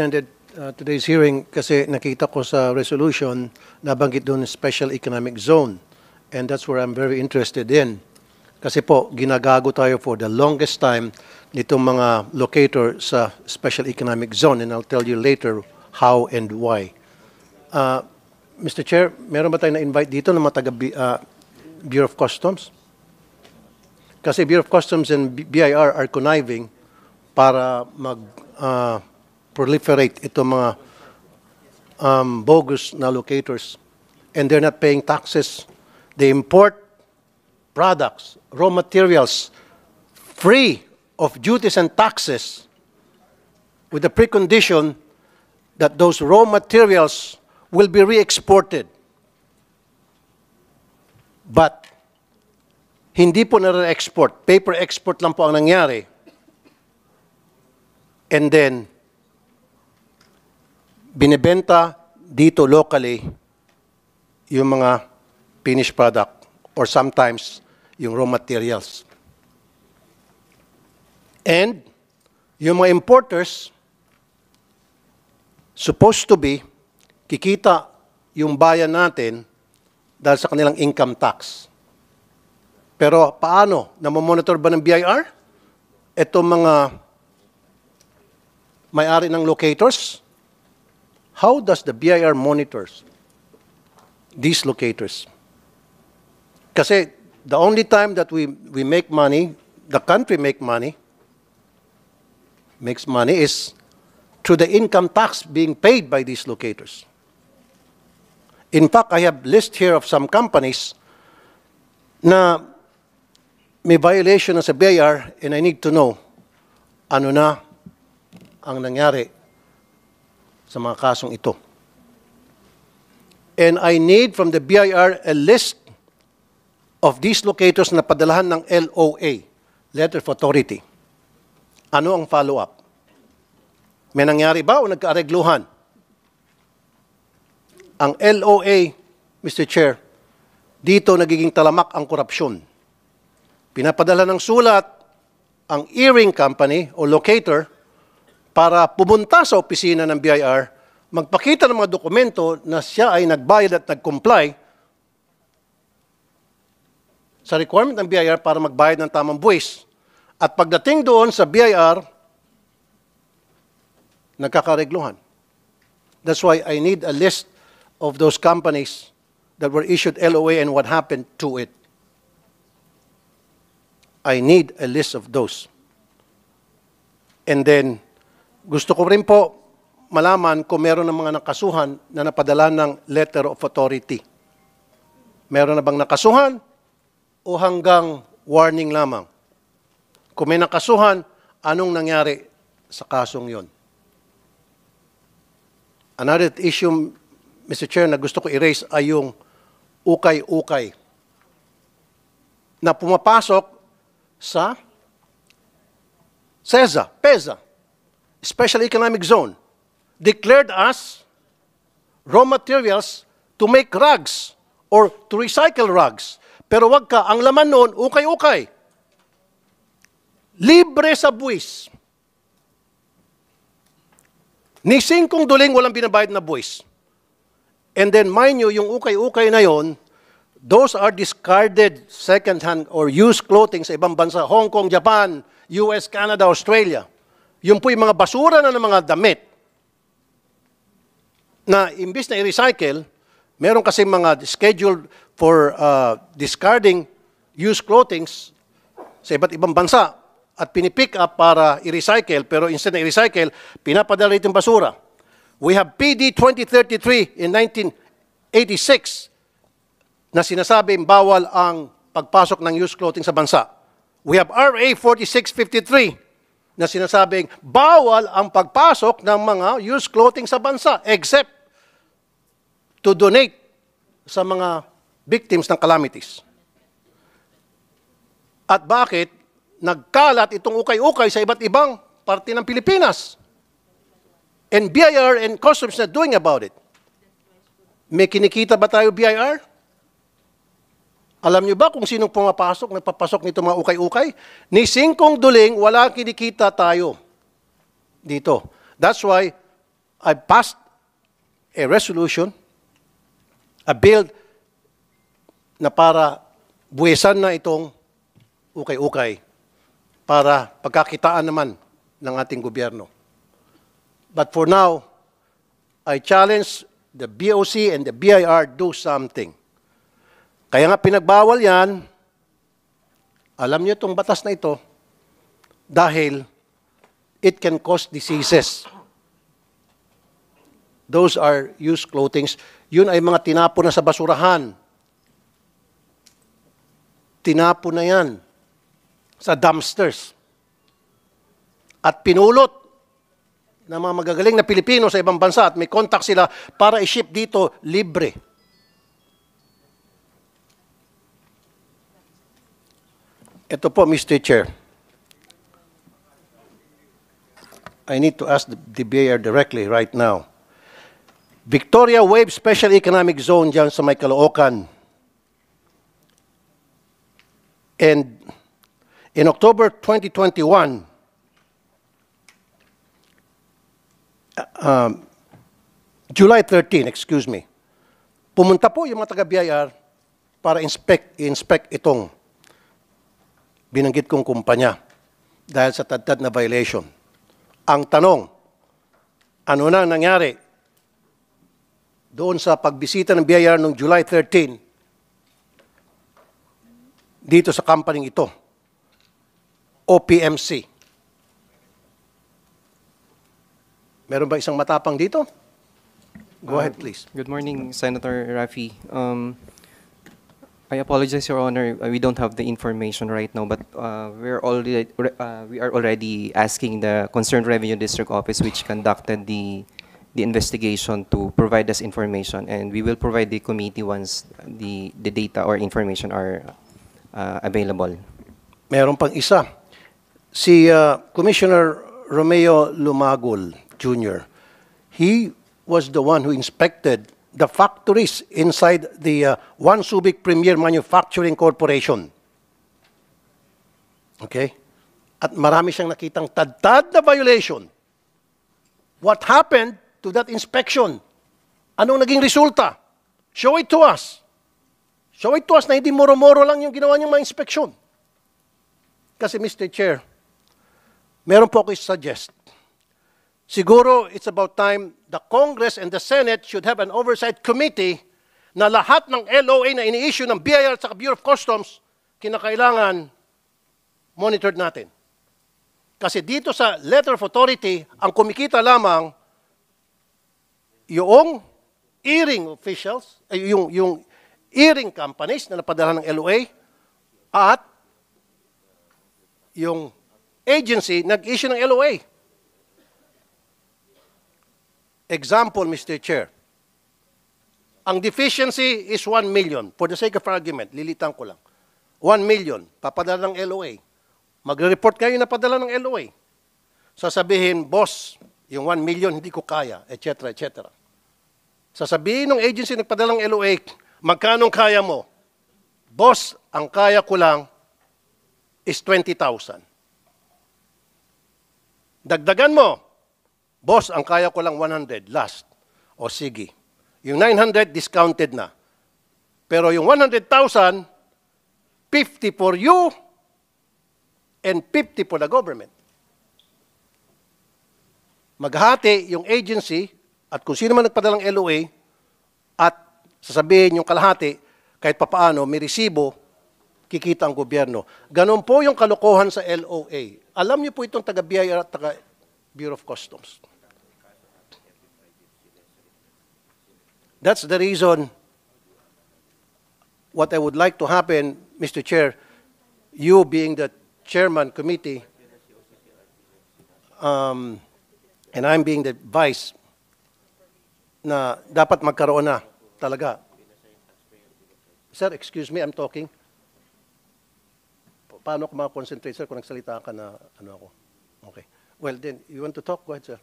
attended uh, today's hearing kasi nakita ko sa resolution nabanggit doon special economic zone and that's where I'm very interested in. Kasi po, ginagago tayo for the longest time nitong mga locator sa special economic zone and I'll tell you later how and why. Uh, Mr. Chair, meron ba tayong na-invite dito ng mga uh, Bureau of Customs? Kasi Bureau of Customs and BIR are conniving para mag uh, proliferate itong mga um, bogus na locators and they're not paying taxes. They import products, raw materials, free of duties and taxes with the precondition that those raw materials will be re-exported. But hindi po nare-export. Paper export lang po ang nangyari. And then, binibenta dito locally yung mga finished product or sometimes yung raw materials. And yung mga importers, supposed to be, kikita yung bayan natin dahil sa kanilang income tax. Pero paano? Namomonitor ba ng BIR? Itong mga may-ari ng locators? How does the BIR monitors these locators? Because the only time that we, we make money, the country make money, makes money is through the income tax being paid by these locators. In fact, I have list here of some companies na may violation na sa BIR and I need to know ano na ang nangyari sa mga kasong ito. And I need from the BIR a list of these locators na padalahan ng LOA, Letter of Authority. Ano ang follow-up? May nangyari ba o nagkaaregluhan? Ang LOA, Mr. Chair, dito nagiging talamak ang korupsyon. Pinapadala ng sulat ang earring company o locator para pumunta sa opisina ng BIR, magpakita ng mga dokumento na siya ay nagbayad at nag-comply sa requirement ng BIR para magbayad ng tamang buwis. At pagdating doon sa BIR, nagkakaregluhan. That's why I need a list of those companies that were issued LOA and what happened to it. I need a list of those. And then gusto ko rin po malaman kung meron ng mga nakasuhan na napadala ng letter of authority. Meron na bang nakasuhan o hanggang warning lamang? Kung may nakasuhan, anong nangyari sa kasong yon? Another issue, Mr. Chair, na gusto ko erase ay yung ukay-ukay na pumapasok sa CESA, Peza, Special Economic Zone declared us raw materials to make rugs or to recycle rugs. Pero wag ka, ang laman noon, ukay-ukay. Libre sa buwis. Ni singkong duling walang binabayad na buwis. And then mind you, yung ukay-ukay na yon, those are discarded second-hand or used clothing sa ibang bansa, Hong Kong, Japan, US, Canada, Australia. Yun po yung mga basura na ng mga damit na imbis na i-recycle, meron kasi mga scheduled for uh, discarding used clothing sa iba't ibang bansa at pinipick up para i-recycle pero instead na i-recycle, pinapadala ito basura. We have PD 2033 in 1986 na sinasabing bawal ang pagpasok ng used clothing sa bansa. We have RA 4653 na sinasabing bawal ang pagpasok ng mga used clothing sa bansa except to donate sa mga victims ng calamities. At bakit nagkalat itong ukay-ukay sa iba't ibang parte ng Pilipinas? And BIR and customs na doing about it. May kinikita ba tayo BIR? Alam niyo ba kung sinong pumapasok, nagpapasok nito mga ukay-ukay? Ni singkong duling, wala kinikita tayo dito. That's why I passed a resolution, a bill na para buwesan na itong ukay-ukay para pagkakitaan naman ng ating gobyerno. But for now, I challenge the BOC and the BIR do something. Kaya nga pinagbawal yan, alam niyo itong batas na ito, dahil it can cause diseases. Those are used clothings. Yun ay mga tinapo na sa basurahan. Tinapo na yan sa dumpsters. At pinulot ng mga magagaling na Pilipino sa ibang bansa at may contact sila para i-ship dito libre. Ito po, Mr. Chair. I need to ask the, the BAR directly right now. Victoria Wave Special Economic Zone dyan sa may Caloocan. And in October 2021, uh, um, July 13, excuse me, pumunta po yung mga taga-BIR para inspect, inspect itong binanggit kong kumpanya dahil sa tadtad na violation. Ang tanong, ano na nangyari doon sa pagbisita ng BIR noong July 13 dito sa company ito, OPMC? Meron ba isang matapang dito? Go ah, ahead, please. good morning, Senator Rafi. Um, I apologize, Your Honor. Uh, we don't have the information right now, but uh, we're already uh, we are already asking the concerned revenue district office, which conducted the the investigation, to provide us information, and we will provide the committee once the the data or information are uh, available. Meron pang isa, si uh, Commissioner Romeo Lumagul Jr. He was the one who inspected the factories inside the uh, One Subic Premier Manufacturing Corporation. Okay? At marami siyang nakitang tadtad na violation. What happened to that inspection? Anong naging resulta? Show it to us. Show it to us na hindi moro-moro lang yung ginawa niyang mga inspeksyon. Kasi Mr. Chair, meron po ako suggest. Siguro it's about time the Congress and the Senate should have an oversight committee na lahat ng LOA na ini-issue ng BIR sa Bureau of Customs, kinakailangan monitored natin. Kasi dito sa letter of authority, ang kumikita lamang yung earring officials, ay yung, yung earring companies na napadala ng LOA at yung agency nag-issue ng LOA. Example, Mr. Chair. Ang deficiency is 1 million. For the sake of argument, lilitan ko lang. 1 million, papadala ng LOA. Magre-report kayo na padala ng LOA. Sasabihin, boss, yung 1 million hindi ko kaya, etc., etc. Sasabihin ng agency nagpadala ng LOA, magkano kaya mo? Boss, ang kaya ko lang is 20,000. Dagdagan mo, Boss, ang kaya ko lang 100, last. O sige. Yung 900, discounted na. Pero yung 100,000, 50 for you and 50 for the government. Maghati yung agency at kung sino man nagpadalang LOA at sasabihin yung kalahati, kahit papaano, may resibo, kikita ang gobyerno. Ganon po yung kalokohan sa LOA. Alam niyo po itong taga-BIR at taga-Bureau of Customs. That's the reason what I would like to happen, Mr. Chair, you being the chairman committee, um, and I'm being the vice, na dapat magkaroon na talaga. Sir, excuse me, I'm talking. Paano ko makakonsentrate, sir, kung nagsalita ka na ano ako? Okay. Well, then, you want to talk? Go ahead, sir.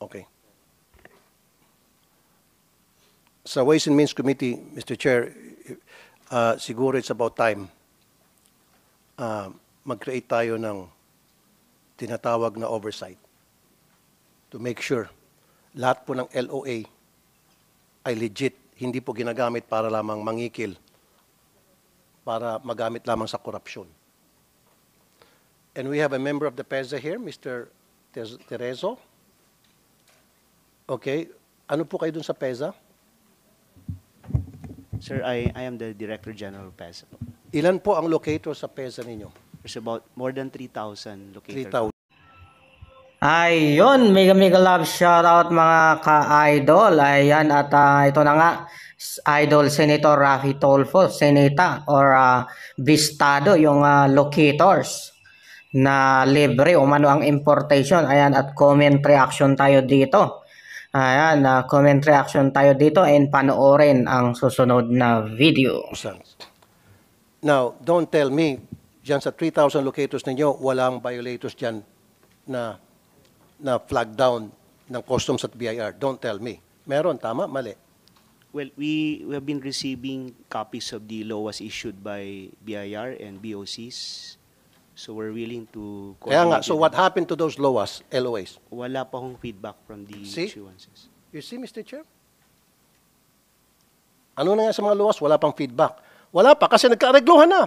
Okay sa Ways and Means Committee, Mr. Chair, uh, siguro it's about time uh, mag-create tayo ng tinatawag na oversight to make sure lahat po ng LOA ay legit, hindi po ginagamit para lamang mangikil, para magamit lamang sa korupsyon. And we have a member of the PESA here, Mr. Terezo. Okay. Ano po kayo dun sa PESA? Sir, I, I am the Director General of PESA. Ilan po ang locator sa PESA ninyo? There's about more than 3,000 locator. 3,000. Ayun, mega mega love shout out mga ka-idol. Ayan, at ah, ito na nga, Idol Senator Rafi Tolfo, Senita, or ah, Bistado, yung ah, locators na libre o mano ang importation. Ayan, at comment reaction tayo dito. Ayan, uh, comment reaction tayo dito and panoorin ang susunod na video. Now, don't tell me, dyan sa 3,000 locators ninyo, walang violators dyan na, na flag down ng customs at BIR. Don't tell me. Meron, tama? Mali. Well, we, we have been receiving copies of the LOAS issued by BIR and BOCs. So we're willing to Kaya nga, so what happened to those LOAS, LOAs? Wala pa akong feedback from the See? issuances. You see, Mr. Chair? Ano na nga sa mga LOAs? Wala pang feedback. Wala pa kasi nagkaareglohan na.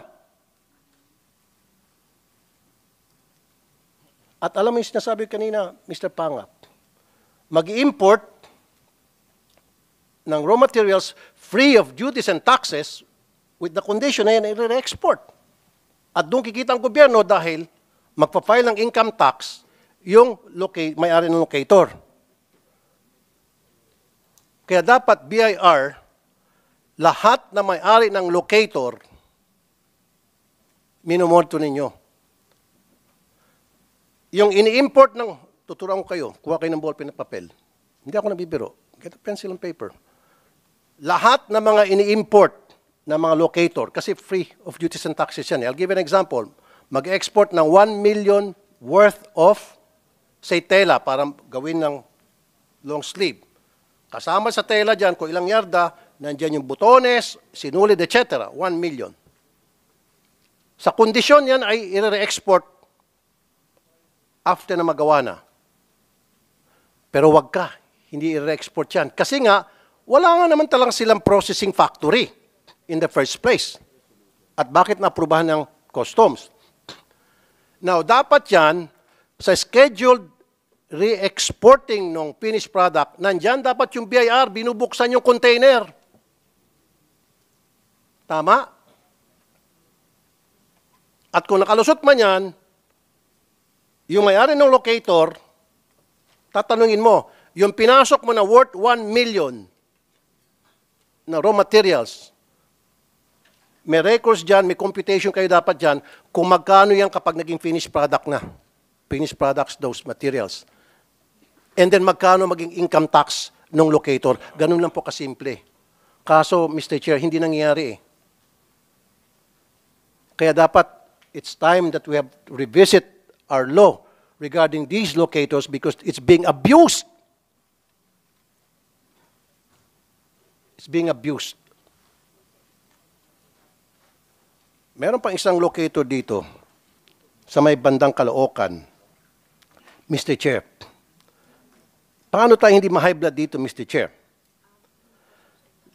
At alam mo yung sinasabi kanina, Mr. Pangap, mag import ng raw materials free of duties and taxes with the condition na yan, i-re-export. At doon kikita ang gobyerno dahil magpa-file ng income tax yung may-ari ng locator. Kaya dapat BIR, lahat na may-ari ng locator, minumorto ninyo. Yung ini-import ng, tuturuan ko kayo, kuha kayo ng ballpen at papel. Hindi ako nabibiro. Get a pencil and paper. Lahat ng mga ini-import ng mga locator kasi free of duties and taxes yan. I'll give an example. Mag-export ng 1 million worth of, say, tela para gawin ng long sleeve. Kasama sa tela dyan, kung ilang yarda, nandyan yung butones, sinulid, etc. 1 million. Sa kondisyon yan ay i-re-export after na magawa na. Pero wag ka, hindi i-re-export yan. Kasi nga, wala nga naman talang silang processing factory in the first place? At bakit naaprubahan ng customs? Now, dapat yan, sa scheduled re-exporting ng finished product, nandyan dapat yung BIR, binubuksan yung container. Tama? At kung nakalusot man yan, yung may-ari ng locator, tatanungin mo, yung pinasok mo na worth 1 million na raw materials, may records dyan, may computation kayo dapat dyan kung magkano yan kapag naging finished product na. Finished products, those materials. And then magkano maging income tax ng locator. Ganun lang po kasimple. Kaso, Mr. Chair, hindi nangyayari eh. Kaya dapat, it's time that we have to revisit our law regarding these locators because it's being abused. It's being abused. Meron pang isang locator dito sa may bandang Kalookan, Mr. Chair, paano tayo hindi ma-high blood dito, Mr. Chair?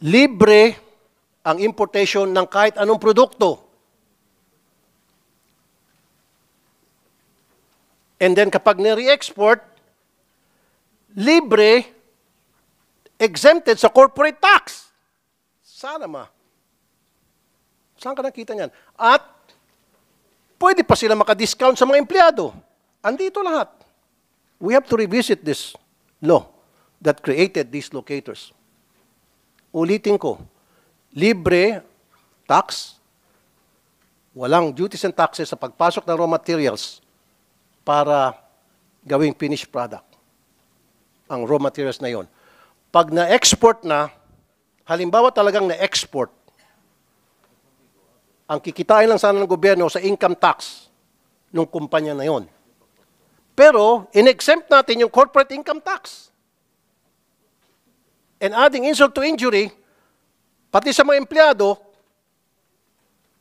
Libre ang importation ng kahit anong produkto. And then kapag nire-export, libre, exempted sa corporate tax. Sana ma. Saan ka nakita niyan? At pwede pa sila makadiscount sa mga empleyado. Andito lahat. We have to revisit this law that created these locators. Ulitin ko, libre tax, walang duties and taxes sa pagpasok ng raw materials para gawing finished product. Ang raw materials na yon. Pag na-export na, halimbawa talagang na-export, ang kikitain lang sana ng gobyerno sa income tax ng kumpanya na yon. Pero, in-exempt natin yung corporate income tax. And adding insult to injury, pati sa mga empleyado,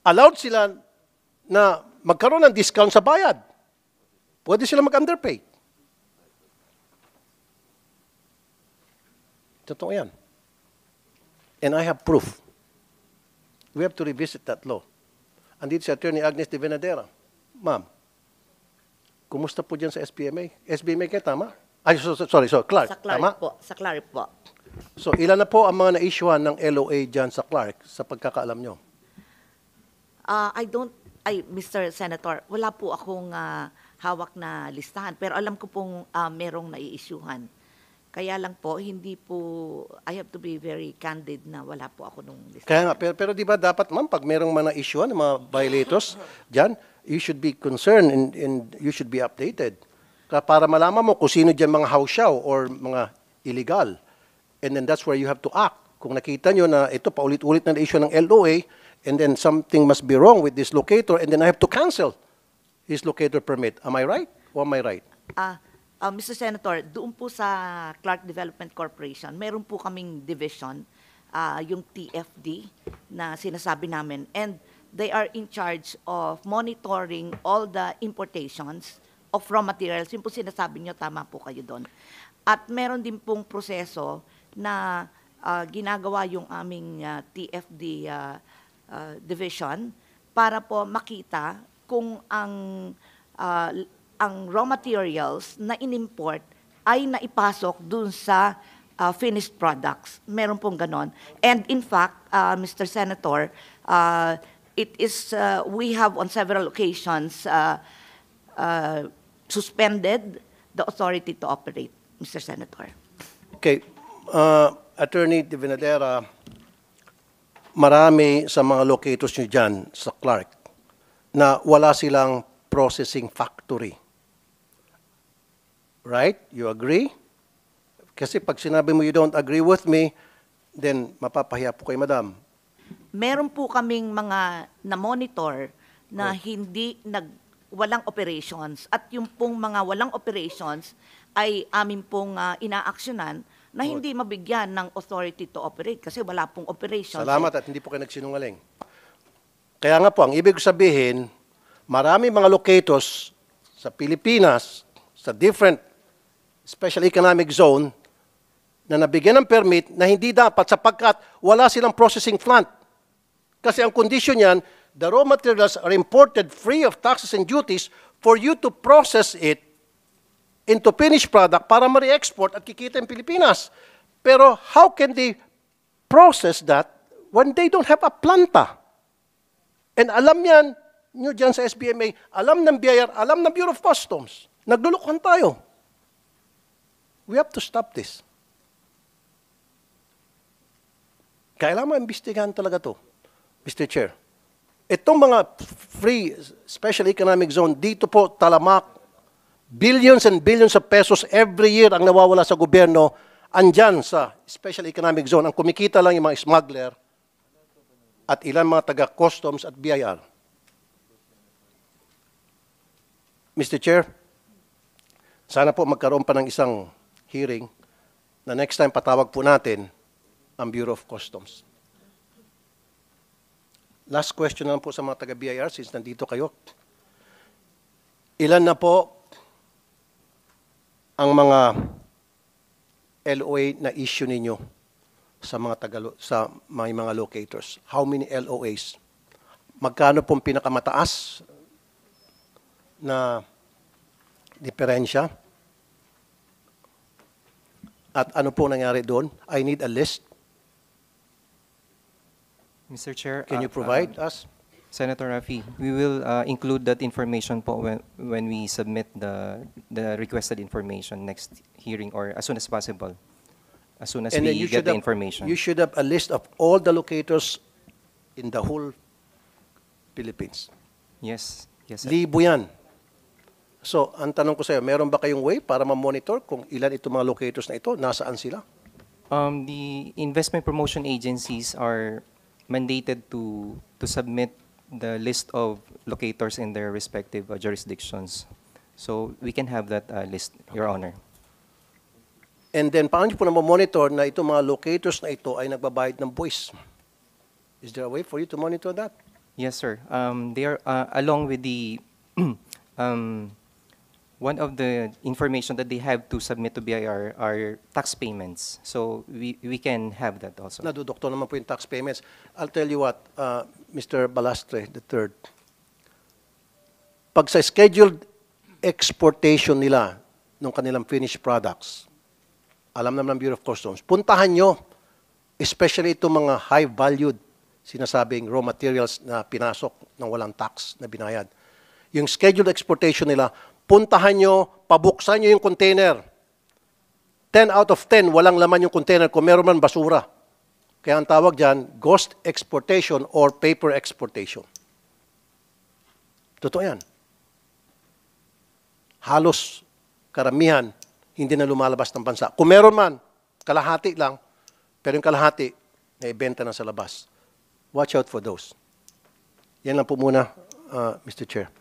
allowed sila na magkaroon ng discount sa bayad. Pwede sila mag-underpay. Totoo yan. And I have proof. We have to revisit that law. Andito si Attorney Agnes de Venadera. Ma'am, kumusta po dyan sa SBMA? SBMA kayo, tama? Ay, so, so, sorry, so, Clark, sa Clark tama? po. Sa Clark po. So, ilan na po ang mga na-issuean ng LOA dyan sa Clark sa pagkakaalam nyo? Uh, I don't, ay, Mr. Senator, wala po akong uh, hawak na listahan. Pero alam ko pong uh, merong nai-issuehan. Kaya lang po, hindi po, I have to be very candid na wala po ako nung listahan. Kaya nga, pero, pero di ba dapat ma'am, pag merong mga issue ng ano, mga violators dyan, you should be concerned and, and you should be updated. Para malaman mo kung sino dyan mga hausyaw or mga illegal. And then that's where you have to act. Kung nakita nyo na ito paulit-ulit na issue ng LOA, and then something must be wrong with this locator, and then I have to cancel his locator permit. Am I right? Or am I right? Ah, Uh, ah, Mr. Senator, doon po sa Clark Development Corporation, meron po kaming division, uh, yung TFD, na sinasabi namin. And they are in charge of monitoring all the importations of raw materials. Yung po sinasabi nyo, tama po kayo doon. At meron din pong proseso na uh, ginagawa yung aming uh, TFD uh, uh, division para po makita kung ang uh, ang raw materials na inimport ay naipasok dun sa uh, finished products. Meron pong ganon. And in fact, uh, ah, Mr. Senator, uh, it is, uh, we have on several occasions uh, uh, suspended the authority to operate, Mr. Senator. Okay. Uh, Attorney De Venadera, marami sa mga locators nyo dyan sa Clark na wala silang processing factory Right? You agree? Kasi pag sinabi mo you don't agree with me, then mapapahiya po kay madam. Meron po kaming mga na-monitor na oh. hindi nag walang operations at yung pong mga walang operations ay amin pong uh, inaaksyonan na hindi mabigyan ng authority to operate kasi wala pong operations. Salamat at hindi po kayo nagsinungaling. Kaya nga po, ang ibig sabihin, marami mga locators sa Pilipinas, sa different special economic zone na nabigyan ng permit na hindi dapat sapagkat wala silang processing plant. Kasi ang condition niyan, the raw materials are imported free of taxes and duties for you to process it into finished product para ma-re-export at kikita ang Pilipinas. Pero how can they process that when they don't have a planta? And alam yan, nyo dyan sa SBMA, alam ng BIR, alam ng Bureau of Customs. Naglulukuhan tayo. We have to stop this. Kailangan imbestigahan talaga to, Mr. Chair. Itong mga free special economic zone, dito po talamak, billions and billions of pesos every year ang nawawala sa gobyerno andyan sa special economic zone. Ang kumikita lang yung mga smuggler at ilan mga taga-customs at BIR. Mr. Chair, sana po magkaroon pa ng isang hearing na next time patawag po natin ang Bureau of Customs. Last question na lang po sa mga taga-BIR since nandito kayo. Ilan na po ang mga LOA na issue ninyo sa mga taga sa mga, mga locators? How many LOAs? Magkano pong pinakamataas na diferensya? At ano po nangyari doon? I need a list. Mr. Chair, Can you uh, provide uh, us? Senator Rafi, we will uh, include that information po when, when we submit the, the requested information next hearing or as soon as possible. As soon as and we you get the have, information. You should have a list of all the locators in the whole Philippines. Yes. yes sir. Libo So, ang tanong ko sa iyo, meron ba kayong way para ma-monitor kung ilan itong mga locators na ito, nasaan sila? Um, the investment promotion agencies are mandated to to submit the list of locators in their respective uh, jurisdictions. So we can have that uh, list, Your Honor. And then, paano po na monitor na itong mga locators na ito ay nagbabayad ng buwis? Is there a way for you to monitor that? Yes, sir. Um, they are, uh, along with the um, one of the information that they have to submit to BIR are tax payments. So we, we can have that also. Nadudoktor naman po yung tax payments. I'll tell you what, uh, Mr. Balastre the III, pag sa scheduled exportation nila ng kanilang finished products, alam naman ng Bureau of Customs, puntahan nyo, especially itong mga high-valued sinasabing raw materials na pinasok ng walang tax na binayad. Yung scheduled exportation nila, puntahan nyo, pabuksan nyo yung container. 10 out of 10, walang laman yung container kung meron man basura. Kaya ang tawag dyan, ghost exportation or paper exportation. Totoo yan. Halos karamihan, hindi na lumalabas ng bansa. Kung meron man, kalahati lang, pero yung kalahati, naibenta na sa labas. Watch out for those. Yan lang po muna, uh, Mr. Chair.